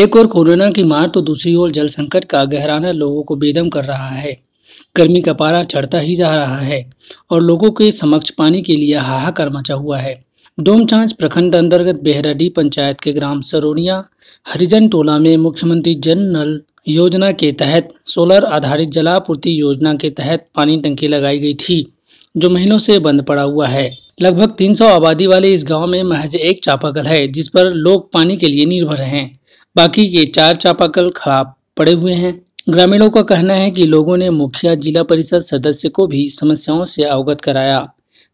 एक और कोरोना की मार तो दूसरी ओर जल संकट का गहराना लोगों को बेदम कर रहा है गर्मी का पारा चढ़ता ही जा रहा है और लोगों के समक्ष पानी के लिए हाहाकार मचा हुआ है डोमचांच प्रखंड अंतर्गत बेहराडी पंचायत के ग्राम सरोनिया हरिजन टोला में मुख्यमंत्री जन नल योजना के तहत सोलर आधारित जलापूर्ति योजना के तहत पानी टंकी लगाई गई थी जो महीनों से बंद पड़ा हुआ है लगभग 300 आबादी वाले इस गांव में महज एक चापाकल है जिस पर लोग पानी के लिए निर्भर हैं बाकी के चार चापाकल खराब पड़े हुए हैं ग्रामीणों का कहना है कि लोगों ने मुखिया जिला परिषद सदस्य को भी समस्याओं से अवगत कराया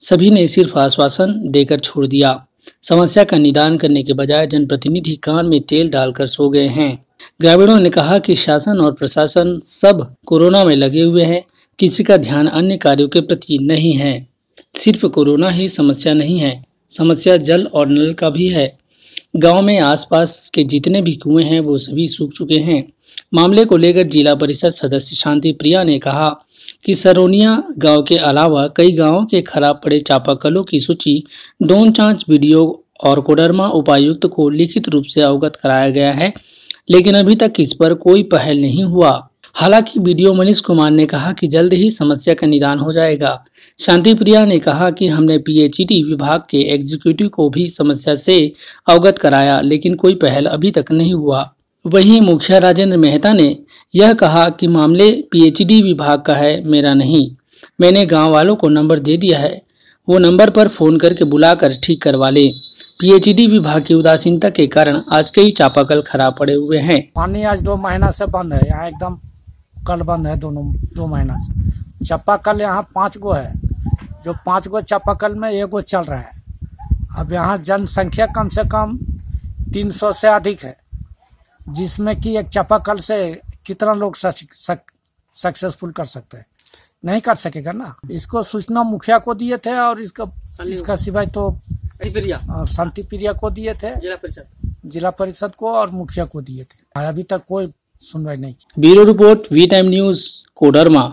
सभी ने सिर्फ आश्वासन देकर छोड़ दिया समस्या का निदान करने के बजाय जनप्रतिनिधि कान में तेल डालकर सो गए हैं ग्रामीणों ने कहा कि शासन और प्रशासन सब कोरोना में लगे हुए हैं किसी का ध्यान अन्य कार्यों के प्रति नहीं है सिर्फ कोरोना ही समस्या नहीं है समस्या जल और नल का भी है गांव में आसपास के जितने भी कुएं हैं वो सभी सूख चुके हैं मामले को लेकर जिला परिषद सदस्य शांति प्रिया ने कहा कि सरोनिया गांव के अलावा कई गांवों के खराब पड़े चापाकलों की सूची डोन चांच वीडियो और कोडरमा उपायुक्त को लिखित रूप से अवगत कराया गया है लेकिन अभी तक इस पर कोई पहल नहीं हुआ हालांकि वीडियो मनीष कुमार ने कहा कि जल्द ही समस्या का निदान हो जाएगा शांति प्रिया ने कहा कि हमने पीएचईडी विभाग के एग्जीक्यूटिव को भी समस्या से अवगत कराया लेकिन कोई पहल अभी तक नहीं हुआ वहीं मुखिया राजेंद्र मेहता ने यह कहा कि मामले पीएचईडी विभाग का है मेरा नहीं मैंने गाँव वालों को नंबर दे दिया है वो नंबर पर फ़ोन करके बुलाकर ठीक करवा लें पीएचडी विभाग की उदासीनता के कारण आज कई चापाकल खराब पड़े हुए हैं पानी आज दो महीना से बंद है यहाँ एकदम कल बंद है दोनों दो महीना से चापाकल यहाँ पांच गो है जो पांच गो चापाकल में एक गो चल रहा है अब यहाँ जनसंख्या कम से कम तीन सौ से अधिक है जिसमें कि एक चापाकल से कितना लोग सक्सेसफुल कर सकते हैं नहीं कर सकेगा ना इसको सूचना मुखिया को दिए थे और इसका इसका सिवाय तो शांति प्रिया को दिए थे जिला परिषद जिला परिषद को और मुखिया को दिए थे अभी तक कोई सुनवाई नहीं bureau report V time news Koderma